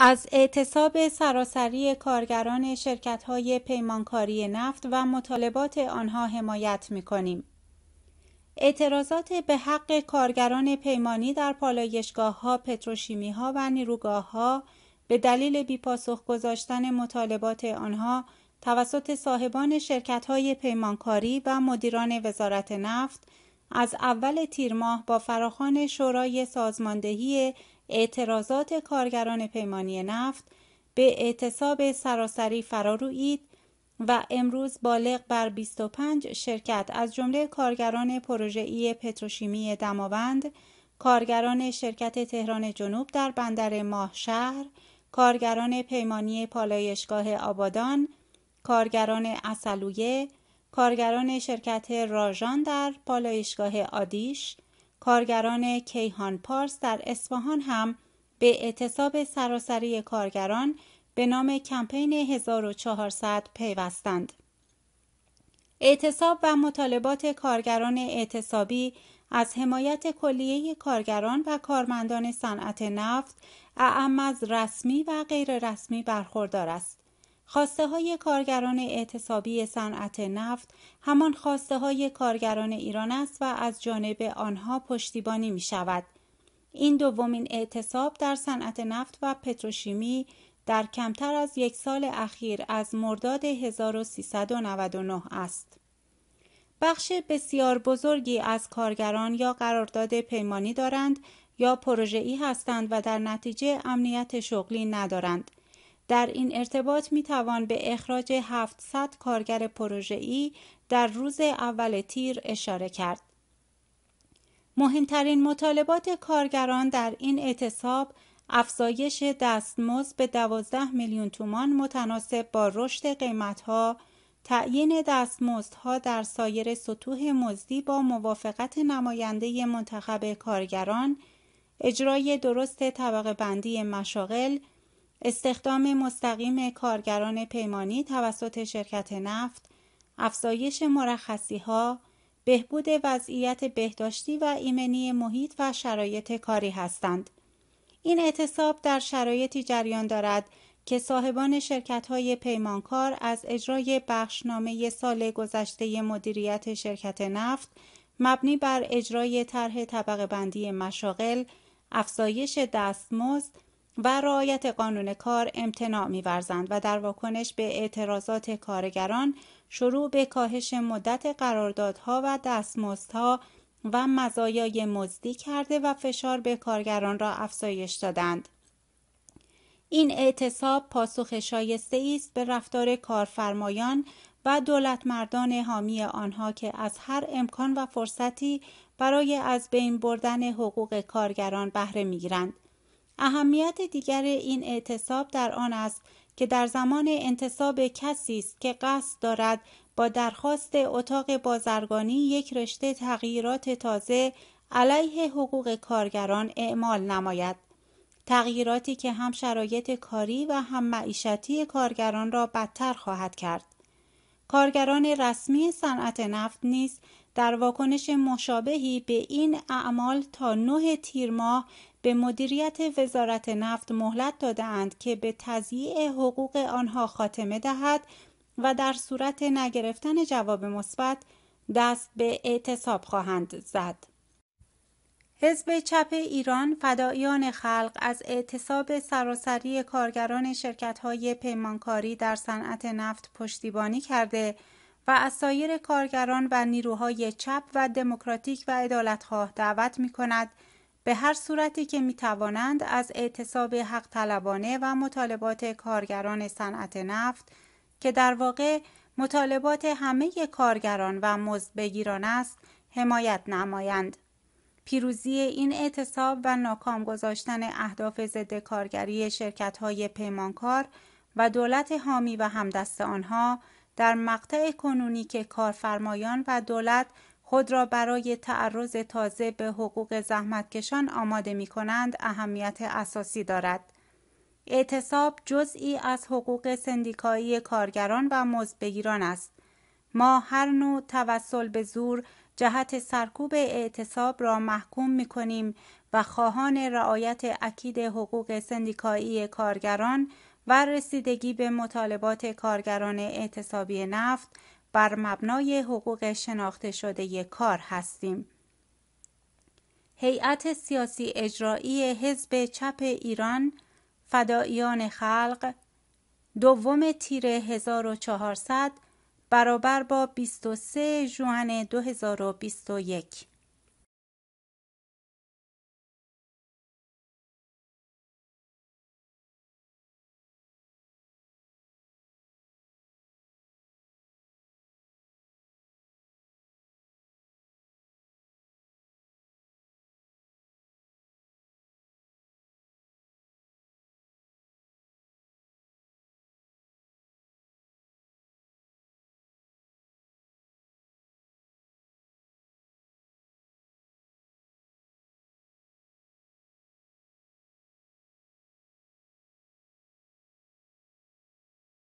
از اعتصاب سراسری کارگران شرکت های پیمانکاری نفت و مطالبات آنها حمایت می کنیم. اعتراضات به حق کارگران پیمانی در پالایشگاه ها، پتروشیمی ها و نیروگاه ها به دلیل بیپاسخ گذاشتن مطالبات آنها توسط صاحبان شرکت های پیمانکاری و مدیران وزارت نفت از اول تیر ماه با فراخان شورای سازماندهی اعتراضات کارگران پیمانی نفت به اعتصاب سراسری فرارویید و امروز بالغ بر 25 شرکت از جمله کارگران پروژه‌ای پتروشیمی دماوند، کارگران شرکت تهران جنوب در بندر ماهشهر، کارگران پیمانی پالایشگاه آبادان، کارگران اصلویه، کارگران شرکت راژان در پالایشگاه آدیش، کارگران کیهان پارس در اصفهان هم به اعتصاب سراسری کارگران به نام کمپین 1400 پیوستند. اعتصاب و مطالبات کارگران اعتصابی از حمایت کلیه کارگران و کارمندان صنعت نفت اعم از رسمی و غیر رسمی برخوردار است. خواسته های کارگران اعتصابی صنعت نفت همان خواسته های کارگران ایران است و از جانب آنها پشتیبانی می شود. این دومین اعتصاب در صنعت نفت و پتروشیمی در کمتر از یک سال اخیر از مرداد 1399 است. بخش بسیار بزرگی از کارگران یا قرارداد پیمانی دارند یا پروژه‌ای هستند و در نتیجه امنیت شغلی ندارند. در این ارتباط می توان به اخراج 700 کارگر ای در روز اول تیر اشاره کرد. مهمترین مطالبات کارگران در این اعتصاب افزایش دستمزد به 12 میلیون تومان متناسب با رشد قیمتها، تعیین دستمزدها در سایر سطوح مزدی با موافقت نماینده منتخب کارگران، اجرای درست طبقه بندی مشاغل، استخدام مستقیم کارگران پیمانی توسط شرکت نفت، افزایش مرخصی ها، بهبود وضعیت بهداشتی و ایمنی محیط و شرایط کاری هستند. این اعتصاب در شرایطی جریان دارد که صاحبان شرکت های پیمانکار از اجرای بخشنامه سال گذشته مدیریت شرکت نفت مبنی بر اجرای طرح طبقه بندی مشاغل، افزایش دستمزد و رعایت قانون کار امتناع میورزند و در واکنش به اعتراضات کارگران شروع به کاهش مدت قراردادها و دستمزدها و مزایای مزدی کرده و فشار به کارگران را افزایش دادند. این اعتصاب پاسخ شایسته است به رفتار کارفرمایان و دولت مردان حامی آنها که از هر امکان و فرصتی برای از بین بردن حقوق کارگران بهره میگیرند. اهمیت دیگر این اعتصاب در آن است که در زمان انتصاب کسی است که قصد دارد با درخواست اتاق بازرگانی یک رشته تغییرات تازه علیه حقوق کارگران اعمال نماید تغییراتی که هم شرایط کاری و هم معیشتی کارگران را بدتر خواهد کرد کارگران رسمی صنعت نفت نیز در واکنش مشابهی به این اعمال تا نه تیر ماه به مدیریت وزارت نفت مهلت دادهاند که به تضییع حقوق آنها خاتمه دهد و در صورت نگرفتن جواب مثبت دست به اعتصاب خواهند زد. حزب چپ ایران فدایان خلق از اعتصاب سراسری کارگران شرکت‌های پیمانکاری در صنعت نفت پشتیبانی کرده و از سایر کارگران و نیروهای چپ و دموکراتیک و عدالتخواه دعوت می کند به هر صورتی که می توانند از اعتصاب حق طلبانه و مطالبات کارگران صنعت نفت که در واقع مطالبات همه کارگران و مزد بگیران است حمایت نمایند. پیروزی این اعتصاب و ناکام گذاشتن اهداف ضد کارگری شرکت های پیمانکار و دولت حامی و همدست آنها در مقطع کنونی که کارفرمایان و دولت خود را برای تعرض تازه به حقوق زحمتکشان آماده می کنند اهمیت اساسی دارد. اعتصاب جزئی از حقوق سندیکایی کارگران و مزدبگیران است. ما هر نوع توسل به زور جهت سرکوب اعتصاب را محکوم می کنیم و خواهان رعایت اکید حقوق سندیکایی کارگران و رسیدگی به مطالبات کارگران اعتصابی نفت بر مبنای حقوق شناخته شده کار هستیم. هیئت سیاسی اجرایی حزب چپ ایران فدائیان خلق دوم تیر 1400 برابر با 23 جوان 2021